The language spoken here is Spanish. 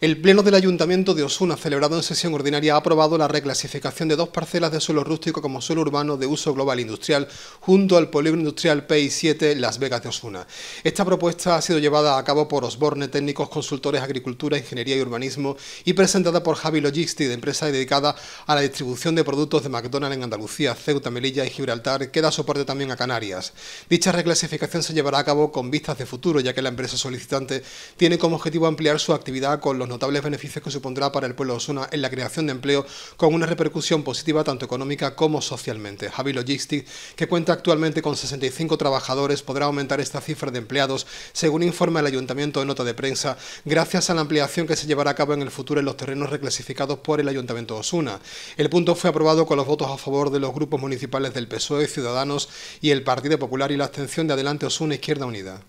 El Pleno del Ayuntamiento de Osuna, celebrado en sesión ordinaria, ha aprobado la reclasificación de dos parcelas de suelo rústico como suelo urbano de uso global industrial junto al polígono industrial PI7 Las Vegas de Osuna. Esta propuesta ha sido llevada a cabo por Osborne Técnicos Consultores Agricultura, Ingeniería y Urbanismo y presentada por Javi Logistics, empresa dedicada a la distribución de productos de McDonald's en Andalucía, Ceuta, Melilla y Gibraltar, que da soporte también a Canarias. Dicha reclasificación se llevará a cabo con vistas de futuro, ya que la empresa solicitante tiene como objetivo ampliar su actividad con los notables beneficios que supondrá para el pueblo de Osuna en la creación de empleo, con una repercusión positiva tanto económica como socialmente. Javi Logistic, que cuenta actualmente con 65 trabajadores, podrá aumentar esta cifra de empleados, según informa el Ayuntamiento en nota de prensa, gracias a la ampliación que se llevará a cabo en el futuro en los terrenos reclasificados por el Ayuntamiento de Osuna. El punto fue aprobado con los votos a favor de los grupos municipales del PSOE, Ciudadanos y el Partido Popular y la abstención de Adelante Osuna Izquierda Unida.